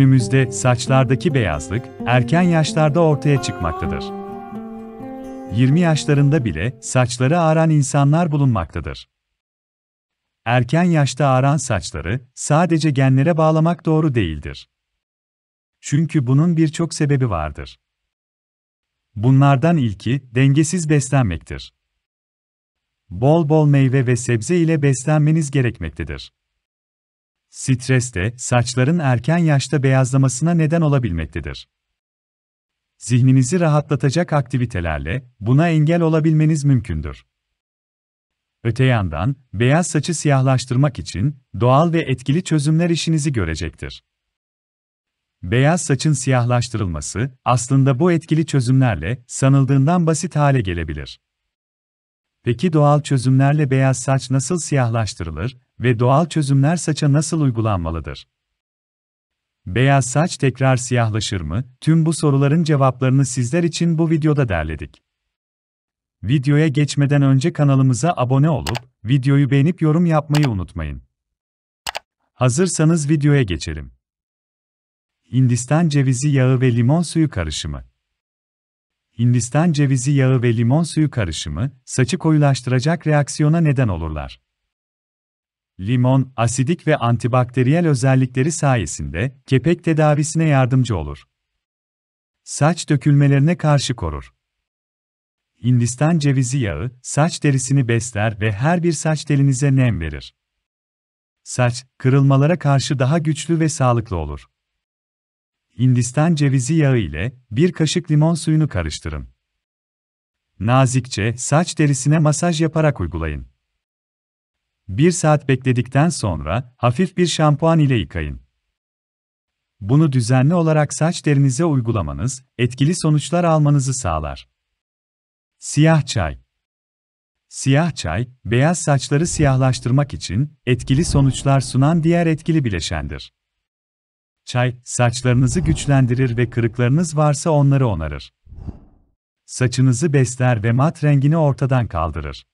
günümüzde saçlardaki beyazlık erken yaşlarda ortaya çıkmaktadır. 20 yaşlarında bile saçları ağaran insanlar bulunmaktadır. Erken yaşta ağaran saçları sadece genlere bağlamak doğru değildir. Çünkü bunun birçok sebebi vardır. Bunlardan ilki dengesiz beslenmektir. Bol bol meyve ve sebze ile beslenmeniz gerekmektedir. Stres de saçların erken yaşta beyazlamasına neden olabilmektedir. Zihninizi rahatlatacak aktivitelerle buna engel olabilmeniz mümkündür. Öte yandan, beyaz saçı siyahlaştırmak için doğal ve etkili çözümler işinizi görecektir. Beyaz saçın siyahlaştırılması aslında bu etkili çözümlerle sanıldığından basit hale gelebilir. Peki doğal çözümlerle beyaz saç nasıl siyahlaştırılır? ve doğal çözümler saça nasıl uygulanmalıdır? Beyaz saç tekrar siyahlaşır mı? Tüm bu soruların cevaplarını sizler için bu videoda derledik. Videoya geçmeden önce kanalımıza abone olup, videoyu beğenip yorum yapmayı unutmayın. Hazırsanız videoya geçelim. Hindistan cevizi yağı ve limon suyu karışımı. Hindistan cevizi yağı ve limon suyu karışımı, saçı koyulaştıracak reaksiyona neden olurlar limon, asidik ve antibakteriyel özellikleri sayesinde kepek tedavisine yardımcı olur. Saç dökülmelerine karşı korur. Hindistan cevizi yağı, saç derisini besler ve her bir saç telinize nem verir. Saç, kırılmalara karşı daha güçlü ve sağlıklı olur. Hindistan cevizi yağı ile bir kaşık limon suyunu karıştırın. Nazikçe saç derisine masaj yaparak uygulayın. 1 saat bekledikten sonra hafif bir şampuan ile yıkayın. Bunu düzenli olarak saç derinize uygulamanız etkili sonuçlar almanızı sağlar. Siyah çay Siyah çay, beyaz saçları siyahlaştırmak için etkili sonuçlar sunan diğer etkili bileşendir. Çay, saçlarınızı güçlendirir ve kırıklarınız varsa onları onarır. Saçınızı besler ve mat rengini ortadan kaldırır.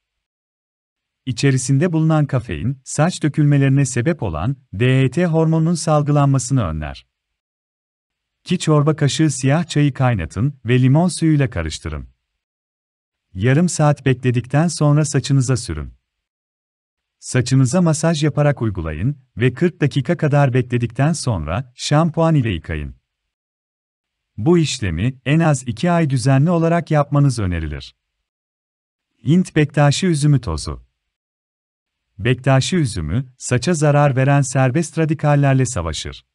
İçerisinde bulunan kafein, saç dökülmelerine sebep olan DHT hormonunun salgılanmasını önler. 2 çorba kaşığı siyah çayı kaynatın ve limon suyuyla karıştırın. Yarım saat bekledikten sonra saçınıza sürün. Saçınıza masaj yaparak uygulayın ve 40 dakika kadar bekledikten sonra şampuan ile yıkayın. Bu işlemi en az 2 ay düzenli olarak yapmanız önerilir. Hint bektaşı üzümü tozu Bektaşi üzümü, saça zarar veren serbest radikallerle savaşır.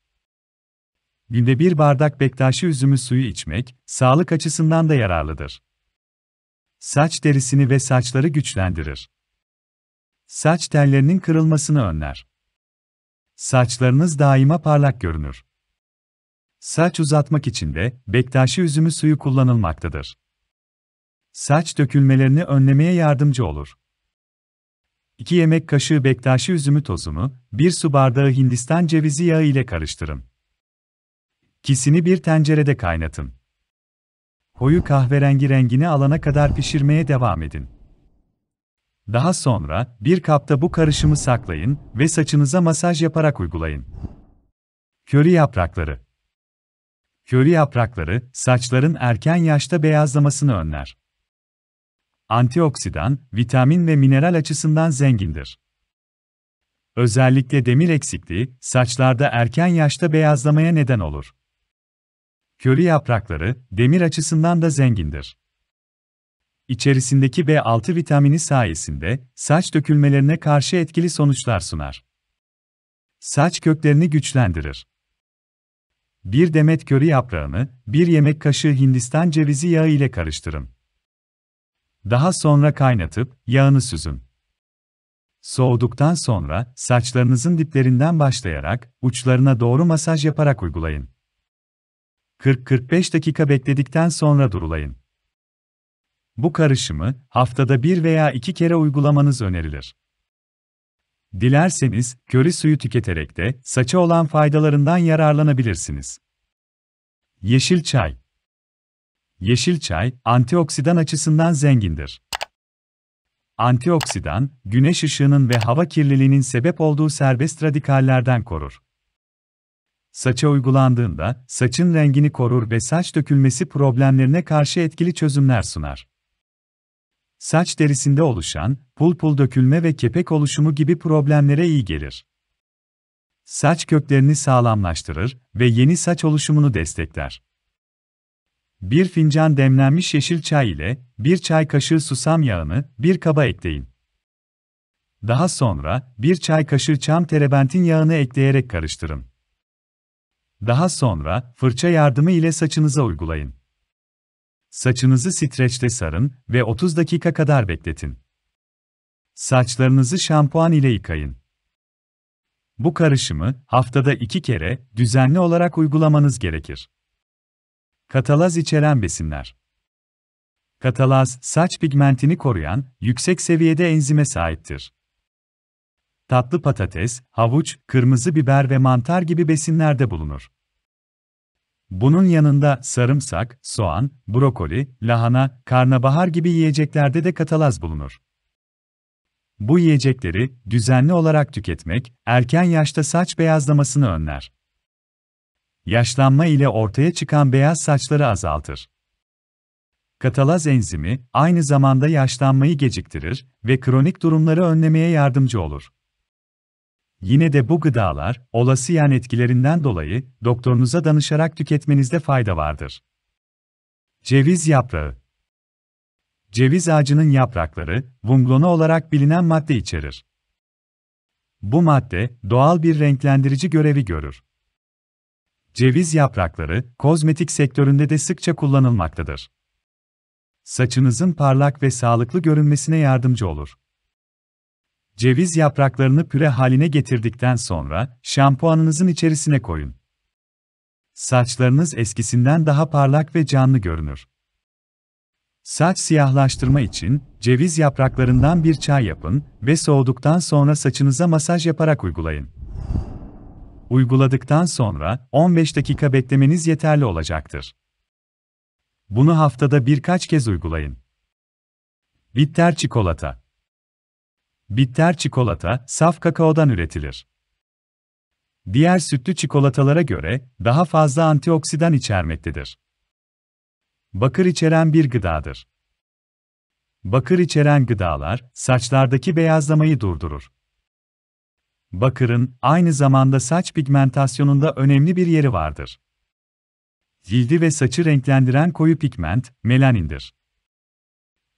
Günde bir bardak bektaşi üzümü suyu içmek, sağlık açısından da yararlıdır. Saç derisini ve saçları güçlendirir. Saç tellerinin kırılmasını önler. Saçlarınız daima parlak görünür. Saç uzatmak için de bektaşi üzümü suyu kullanılmaktadır. Saç dökülmelerini önlemeye yardımcı olur. 2 yemek kaşığı bektaşi üzümü tozunu, 1 su bardağı Hindistan cevizi yağı ile karıştırın. Kisini bir tencerede kaynatın. Koyu kahverengi rengini alana kadar pişirmeye devam edin. Daha sonra, bir kapta bu karışımı saklayın ve saçınıza masaj yaparak uygulayın. Köri yaprakları Köri yaprakları, saçların erken yaşta beyazlamasını önler antioksidan, vitamin ve mineral açısından zengindir. Özellikle demir eksikliği, saçlarda erken yaşta beyazlamaya neden olur. Köri yaprakları, demir açısından da zengindir. İçerisindeki B6 vitamini sayesinde, saç dökülmelerine karşı etkili sonuçlar sunar. Saç köklerini güçlendirir. 1 demet köri yaprağını, 1 yemek kaşığı Hindistan cevizi yağı ile karıştırın. Daha sonra kaynatıp, yağını süzün. Soğuduktan sonra, saçlarınızın diplerinden başlayarak, uçlarına doğru masaj yaparak uygulayın. 40-45 dakika bekledikten sonra durulayın. Bu karışımı, haftada bir veya iki kere uygulamanız önerilir. Dilerseniz, köri suyu tüketerek de, saça olan faydalarından yararlanabilirsiniz. Yeşil çay Yeşil çay, antioksidan açısından zengindir. Antioksidan, güneş ışığının ve hava kirliliğinin sebep olduğu serbest radikallerden korur. Saça uygulandığında, saçın rengini korur ve saç dökülmesi problemlerine karşı etkili çözümler sunar. Saç derisinde oluşan, pul pul dökülme ve kepek oluşumu gibi problemlere iyi gelir. Saç köklerini sağlamlaştırır ve yeni saç oluşumunu destekler. 1 fincan demlenmiş yeşil çay ile 1 çay kaşığı susam yağını bir kaba ekleyin. Daha sonra 1 çay kaşığı çam terebentin yağını ekleyerek karıştırın. Daha sonra fırça yardımı ile saçınıza uygulayın. Saçınızı streçte sarın ve 30 dakika kadar bekletin. Saçlarınızı şampuan ile yıkayın. Bu karışımı haftada iki kere düzenli olarak uygulamanız gerekir. Katalaz içeren besinler. Katalaz, saç pigmentini koruyan, yüksek seviyede enzime sahiptir. Tatlı patates, havuç, kırmızı biber ve mantar gibi besinlerde bulunur. Bunun yanında sarımsak, soğan, brokoli, lahana, karnabahar gibi yiyeceklerde de katalaz bulunur. Bu yiyecekleri düzenli olarak tüketmek erken yaşta saç beyazlamasını önler yaşlanma ile ortaya çıkan beyaz saçları azaltır. Katalaz enzimi, aynı zamanda yaşlanmayı geciktirir ve kronik durumları önlemeye yardımcı olur. Yine de bu gıdalar, olası yan etkilerinden dolayı, doktorunuza danışarak tüketmenizde fayda vardır. Ceviz yaprağı Ceviz ağacının yaprakları, vunglona olarak bilinen madde içerir. Bu madde, doğal bir renklendirici görevi görür. Ceviz yaprakları, kozmetik sektöründe de sıkça kullanılmaktadır. Saçınızın parlak ve sağlıklı görünmesine yardımcı olur. Ceviz yapraklarını püre haline getirdikten sonra, şampuanınızın içerisine koyun. Saçlarınız eskisinden daha parlak ve canlı görünür. Saç siyahlaştırma için, ceviz yapraklarından bir çay yapın ve soğuduktan sonra saçınıza masaj yaparak uygulayın uyguladıktan sonra 15 dakika beklemeniz yeterli olacaktır. Bunu haftada birkaç kez uygulayın. Bitter çikolata Bitter çikolata, saf kakaodan üretilir. Diğer sütlü çikolatalara göre daha fazla antioksidan içermektedir. Bakır içeren bir gıdadır. Bakır içeren gıdalar, saçlardaki beyazlamayı durdurur. Bakırın aynı zamanda saç pigmentasyonunda önemli bir yeri vardır. Cildi ve saçı renklendiren koyu pigment melanindir.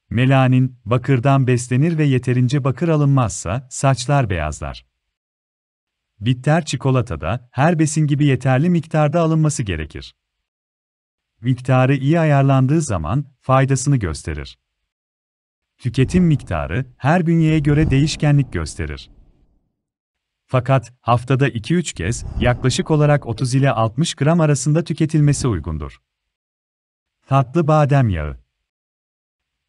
Melanin bakırdan beslenir ve yeterince bakır alınmazsa saçlar beyazlar. Bitter çikolatada her besin gibi yeterli miktarda alınması gerekir. Miktarı iyi ayarlandığı zaman faydasını gösterir. Tüketim miktarı her bünyeye göre değişkenlik gösterir. Fakat haftada 2-3 kez yaklaşık olarak 30 ile 60 gram arasında tüketilmesi uygundur. Tatlı badem yağı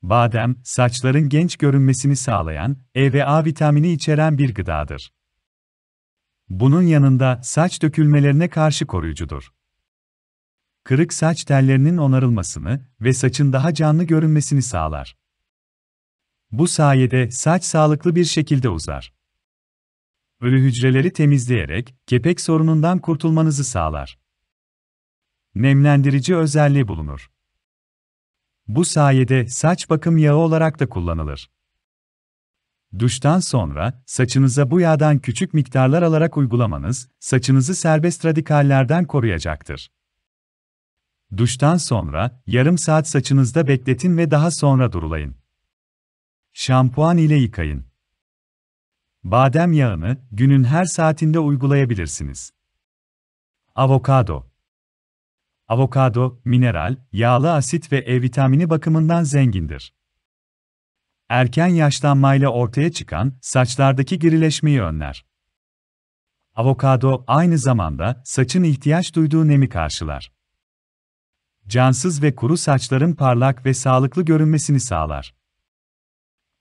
Badem, saçların genç görünmesini sağlayan E ve A vitamini içeren bir gıdadır. Bunun yanında saç dökülmelerine karşı koruyucudur. Kırık saç tellerinin onarılmasını ve saçın daha canlı görünmesini sağlar. Bu sayede saç sağlıklı bir şekilde uzar ölü hücreleri temizleyerek kepek sorunundan kurtulmanızı sağlar. Nemlendirici özelliği bulunur. Bu sayede saç bakım yağı olarak da kullanılır. Duştan sonra saçınıza bu yağdan küçük miktarlar alarak uygulamanız saçınızı serbest radikallerden koruyacaktır. Duştan sonra yarım saat saçınızda bekletin ve daha sonra durulayın. Şampuan ile yıkayın. Badem yağını günün her saatinde uygulayabilirsiniz. Avokado Avokado, mineral, yağlı asit ve E vitamini bakımından zengindir. Erken yaşlanmayla ortaya çıkan saçlardaki gerileşmeyi önler. Avokado aynı zamanda saçın ihtiyaç duyduğu nemi karşılar. Cansız ve kuru saçların parlak ve sağlıklı görünmesini sağlar.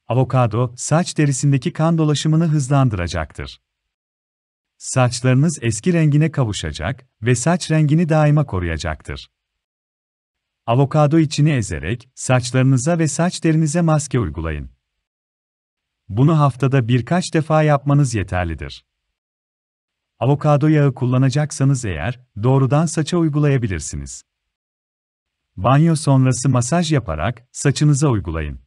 Avokado, saç derisindeki kan dolaşımını hızlandıracaktır. Saçlarınız eski rengine kavuşacak ve saç rengini daima koruyacaktır. Avokado içini ezerek saçlarınıza ve saç derinize maske uygulayın. Bunu haftada birkaç defa yapmanız yeterlidir. Avokado yağı kullanacaksanız eğer, doğrudan saça uygulayabilirsiniz. Banyo sonrası masaj yaparak saçınıza uygulayın.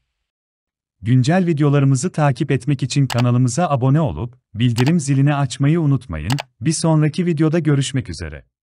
Güncel videolarımızı takip etmek için kanalımıza abone olup bildirim zilini açmayı unutmayın. Bir sonraki videoda görüşmek üzere.